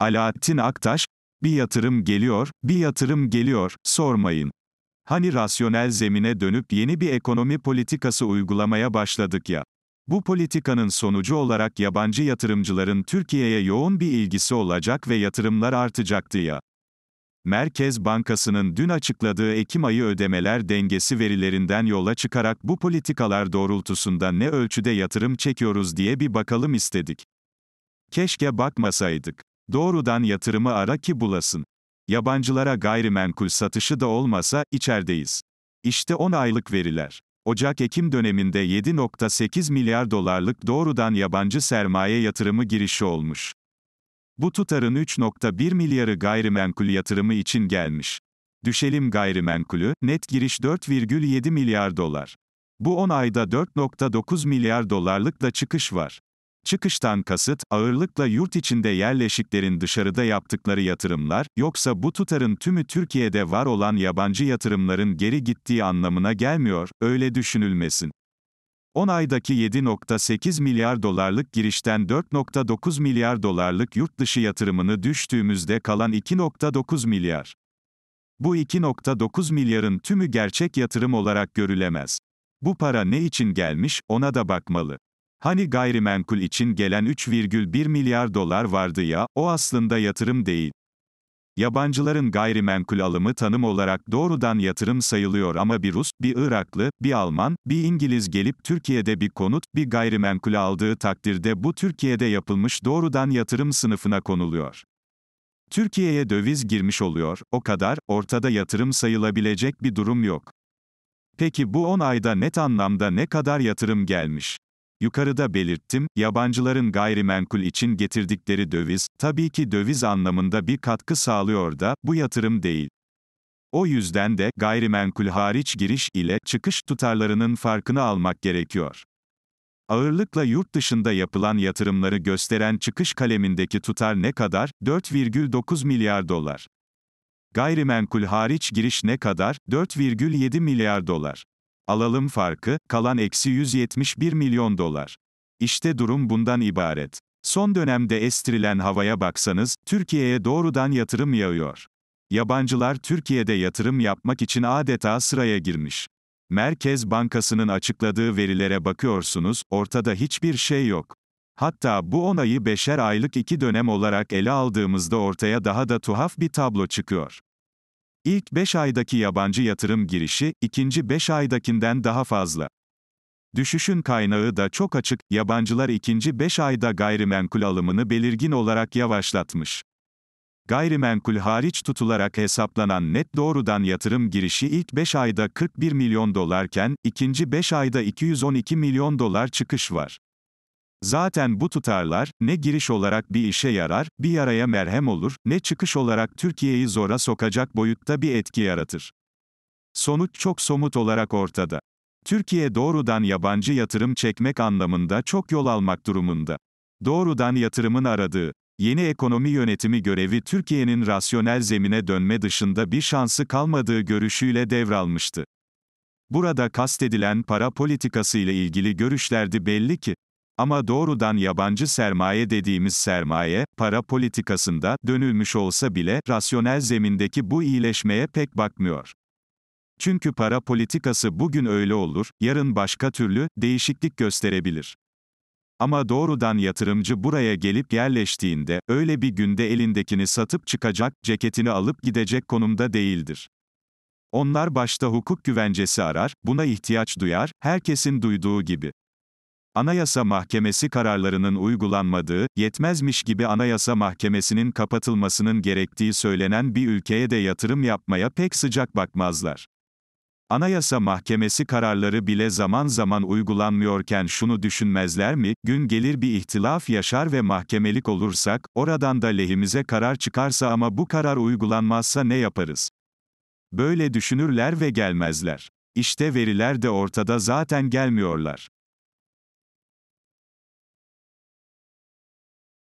Alaaddin Aktaş, bir yatırım geliyor, bir yatırım geliyor, sormayın. Hani rasyonel zemine dönüp yeni bir ekonomi politikası uygulamaya başladık ya. Bu politikanın sonucu olarak yabancı yatırımcıların Türkiye'ye yoğun bir ilgisi olacak ve yatırımlar artacaktı ya. Merkez Bankası'nın dün açıkladığı Ekim ayı ödemeler dengesi verilerinden yola çıkarak bu politikalar doğrultusunda ne ölçüde yatırım çekiyoruz diye bir bakalım istedik. Keşke bakmasaydık. Doğrudan yatırımı ara ki bulasın. Yabancılara gayrimenkul satışı da olmasa, içerdeyiz. İşte 10 aylık veriler. Ocak-Ekim döneminde 7.8 milyar dolarlık doğrudan yabancı sermaye yatırımı girişi olmuş. Bu tutarın 3.1 milyarı gayrimenkul yatırımı için gelmiş. Düşelim gayrimenkulü, net giriş 4,7 milyar dolar. Bu 10 ayda 4.9 milyar dolarlık da çıkış var. Çıkıştan kasıt, ağırlıkla yurt içinde yerleşiklerin dışarıda yaptıkları yatırımlar, yoksa bu tutarın tümü Türkiye'de var olan yabancı yatırımların geri gittiği anlamına gelmiyor, öyle düşünülmesin. 10 aydaki 7.8 milyar dolarlık girişten 4.9 milyar dolarlık yurt dışı yatırımını düştüğümüzde kalan 2.9 milyar. Bu 2.9 milyarın tümü gerçek yatırım olarak görülemez. Bu para ne için gelmiş, ona da bakmalı. Hani gayrimenkul için gelen 3,1 milyar dolar vardı ya, o aslında yatırım değil. Yabancıların gayrimenkul alımı tanım olarak doğrudan yatırım sayılıyor ama bir Rus, bir Iraklı, bir Alman, bir İngiliz gelip Türkiye'de bir konut, bir gayrimenkul aldığı takdirde bu Türkiye'de yapılmış doğrudan yatırım sınıfına konuluyor. Türkiye'ye döviz girmiş oluyor, o kadar, ortada yatırım sayılabilecek bir durum yok. Peki bu 10 ayda net anlamda ne kadar yatırım gelmiş? Yukarıda belirttim, yabancıların gayrimenkul için getirdikleri döviz, tabii ki döviz anlamında bir katkı sağlıyor da, bu yatırım değil. O yüzden de, gayrimenkul hariç giriş ile çıkış tutarlarının farkını almak gerekiyor. Ağırlıkla yurt dışında yapılan yatırımları gösteren çıkış kalemindeki tutar ne kadar? 4,9 milyar dolar. Gayrimenkul hariç giriş ne kadar? 4,7 milyar dolar. Alalım farkı, kalan eksi 171 milyon dolar. İşte durum bundan ibaret. Son dönemde estirilen havaya baksanız, Türkiye'ye doğrudan yatırım yağıyor. Yabancılar Türkiye'de yatırım yapmak için adeta sıraya girmiş. Merkez Bankası'nın açıkladığı verilere bakıyorsunuz, ortada hiçbir şey yok. Hatta bu onayı beşer aylık iki dönem olarak ele aldığımızda ortaya daha da tuhaf bir tablo çıkıyor. İlk 5 aydaki yabancı yatırım girişi, ikinci 5 aydakinden daha fazla. Düşüşün kaynağı da çok açık, yabancılar ikinci 5 ayda gayrimenkul alımını belirgin olarak yavaşlatmış. Gayrimenkul hariç tutularak hesaplanan net doğrudan yatırım girişi ilk 5 ayda 41 milyon dolarken, ikinci 5 ayda 212 milyon dolar çıkış var. Zaten bu tutarlar, ne giriş olarak bir işe yarar, bir yaraya merhem olur, ne çıkış olarak Türkiye'yi zora sokacak boyutta bir etki yaratır. Sonuç çok somut olarak ortada. Türkiye doğrudan yabancı yatırım çekmek anlamında çok yol almak durumunda. Doğrudan yatırımın aradığı, yeni ekonomi yönetimi görevi Türkiye'nin rasyonel zemine dönme dışında bir şansı kalmadığı görüşüyle devralmıştı. Burada kastedilen para politikası ile ilgili görüşlerdi belli ki, ama doğrudan yabancı sermaye dediğimiz sermaye, para politikasında dönülmüş olsa bile rasyonel zemindeki bu iyileşmeye pek bakmıyor. Çünkü para politikası bugün öyle olur, yarın başka türlü değişiklik gösterebilir. Ama doğrudan yatırımcı buraya gelip yerleştiğinde, öyle bir günde elindekini satıp çıkacak, ceketini alıp gidecek konumda değildir. Onlar başta hukuk güvencesi arar, buna ihtiyaç duyar, herkesin duyduğu gibi. Anayasa Mahkemesi kararlarının uygulanmadığı, yetmezmiş gibi Anayasa Mahkemesi'nin kapatılmasının gerektiği söylenen bir ülkeye de yatırım yapmaya pek sıcak bakmazlar. Anayasa Mahkemesi kararları bile zaman zaman uygulanmıyorken şunu düşünmezler mi? Gün gelir bir ihtilaf yaşar ve mahkemelik olursak, oradan da lehimize karar çıkarsa ama bu karar uygulanmazsa ne yaparız? Böyle düşünürler ve gelmezler. İşte veriler de ortada zaten gelmiyorlar.